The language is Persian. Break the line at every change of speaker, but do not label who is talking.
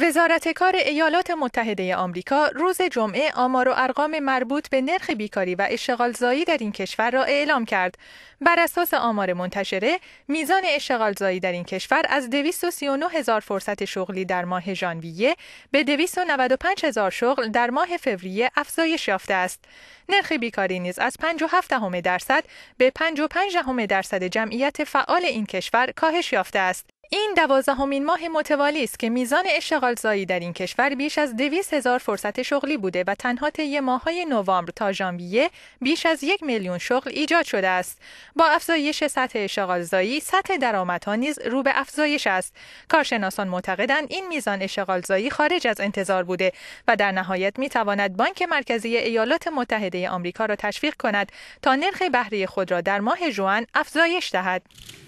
وزارت کار ایالات متحده آمریکا روز جمعه آمار و ارقام مربوط به نرخ بیکاری و اشتغالزایی در این کشور را اعلام کرد. بر اساس آمار منتشره، میزان اشتغالزایی در این کشور از 239 هزار فرصت شغلی در ماه ژانویه به 295 هزار شغل در ماه فوریه افزایش یافته است. نرخ بیکاری نیز از 57 درصد به 55 درصد جمعیت فعال این کشور کاهش یافته است. این دوازدهمین ماه متوالی است که میزان زایی در این کشور بیش از دویست هزار فرصت شغلی بوده و تنها طی ماههای نوامبر تا ژانویه بیش از یک میلیون شغل ایجاد شده است با افزایش سطح زایی سطح درآمدها نیز رو به افزایش است کارشناسان معتقدند این میزان زایی خارج از انتظار بوده و در نهایت میتواند بانک مرکزی ایالات متحده آمریکا را تشویق کند تا نرخ بهره خود را در ماه ژوئن افزایش دهد